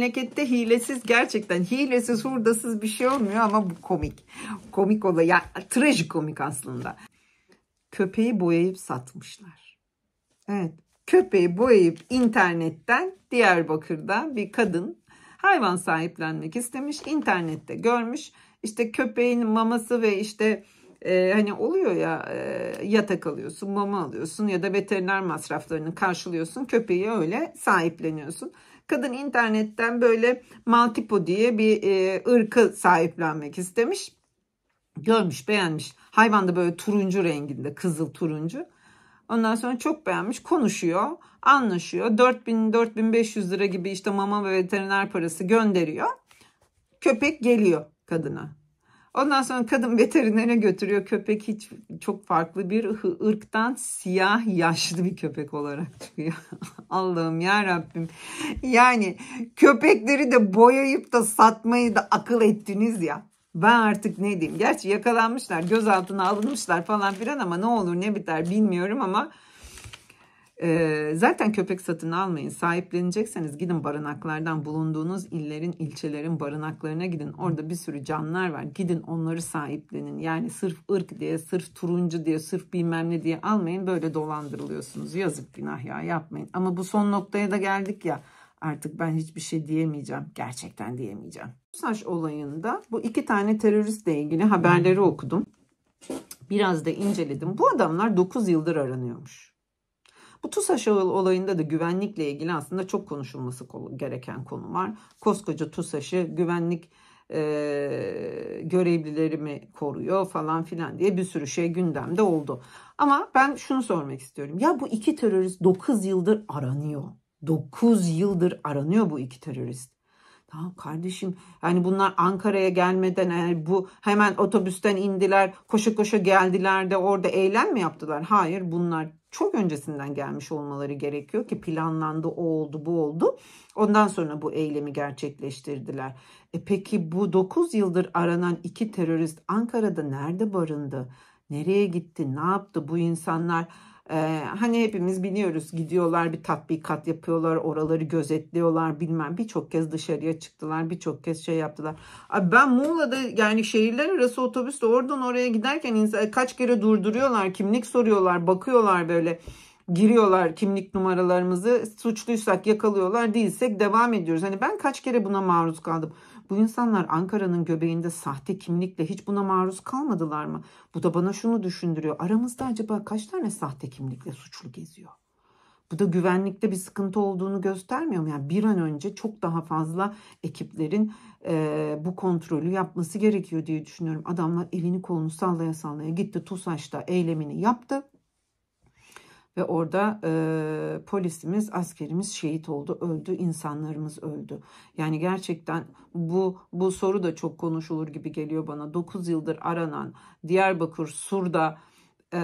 memlekette hilesiz gerçekten hilesiz hurdasız bir şey olmuyor ama bu komik. Komik olay. Ya, trajikomik aslında. Köpeği boyayıp satmışlar. Evet. Köpeği boyayıp internetten Diyarbakır'da bir kadın hayvan sahiplenmek istemiş. internette görmüş. İşte köpeğin maması ve işte e, hani oluyor ya e, yatak alıyorsun, mama alıyorsun ya da veteriner masraflarını karşılıyorsun. Köpeği öyle sahipleniyorsun. Kadın internetten böyle Maltipo diye bir e, ırkı sahiplenmek istemiş. Görmüş, beğenmiş. Hayvan da böyle turuncu renginde, kızıl turuncu. Ondan sonra çok beğenmiş, konuşuyor, anlaşıyor. 4000-4500 lira gibi işte mama ve veteriner parası gönderiyor. Köpek geliyor kadına. Ondan sonra kadın veterinere götürüyor. Köpek hiç çok farklı bir ırktan siyah yaşlı bir köpek olarak çıkıyor. Allah'ım ya Rabbim. Yani köpekleri de boyayıp da satmayı da akıl ettiniz ya. Ben artık ne diyeyim. Gerçi yakalanmışlar, gözaltına alınmışlar falan filan ama ne olur ne biter bilmiyorum ama e, zaten köpek satın almayın. Sahiplenecekseniz gidin barınaklardan bulunduğunuz illerin, ilçelerin barınaklarına gidin. Orada bir sürü canlar var. Gidin onları sahiplenin. Yani sırf ırk diye, sırf turuncu diye, sırf bilmem ne diye almayın. Böyle dolandırılıyorsunuz. Yazık günah ya yapmayın. Ama bu son noktaya da geldik ya. Artık ben hiçbir şey diyemeyeceğim. Gerçekten diyemeyeceğim. Saç olayında bu iki tane teröristle ilgili haberleri okudum. Biraz da inceledim. Bu adamlar 9 yıldır aranıyormuş. Bu TUSAŞ olayında da güvenlikle ilgili aslında çok konuşulması gereken konu var. Koskoca TUSAŞ'ı güvenlik e, görevlileri koruyor falan filan diye bir sürü şey gündemde oldu. Ama ben şunu sormak istiyorum. Ya bu iki terörist 9 yıldır aranıyor. 9 yıldır aranıyor bu iki terörist. Tamam kardeşim yani bunlar Ankara'ya gelmeden yani bu hemen otobüsten indiler koşa koşa geldiler de orada eylem mi yaptılar? Hayır bunlar çok öncesinden gelmiş olmaları gerekiyor ki planlandı o oldu bu oldu. Ondan sonra bu eylemi gerçekleştirdiler. E peki bu 9 yıldır aranan iki terörist Ankara'da nerede barındı? Nereye gitti? Ne yaptı bu insanlar? Ee, hani hepimiz biliyoruz gidiyorlar bir tatbikat yapıyorlar oraları gözetliyorlar bilmem birçok kez dışarıya çıktılar birçok kez şey yaptılar. Abi ben Muğla'da yani şehirler arası otobüste oradan oraya giderken insan, kaç kere durduruyorlar kimlik soruyorlar bakıyorlar böyle giriyorlar kimlik numaralarımızı. Suçluysak yakalıyorlar, değilsek devam ediyoruz. Hani ben kaç kere buna maruz kaldım. Bu insanlar Ankara'nın göbeğinde sahte kimlikle hiç buna maruz kalmadılar mı? Bu da bana şunu düşündürüyor. Aramızda acaba kaç tane sahte kimlikle suçlu geziyor? Bu da güvenlikte bir sıkıntı olduğunu göstermiyor mu? Yani bir an önce çok daha fazla ekiplerin e, bu kontrolü yapması gerekiyor diye düşünüyorum. Adamlar elini kolunu sallaya sallaya gitti TUSAŞ'ta eylemini yaptı. Ve orada e, polisimiz, askerimiz şehit oldu, öldü, insanlarımız öldü. Yani gerçekten bu, bu soru da çok konuşulur gibi geliyor bana. 9 yıldır aranan Diyarbakır, Sur'da e,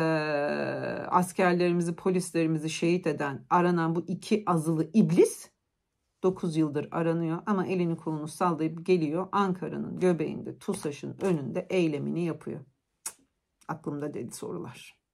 askerlerimizi, polislerimizi şehit eden, aranan bu iki azılı iblis 9 yıldır aranıyor ama elini kolunu sallayıp geliyor Ankara'nın göbeğinde TUSAŞ'ın önünde eylemini yapıyor. Cık, aklımda dedi sorular.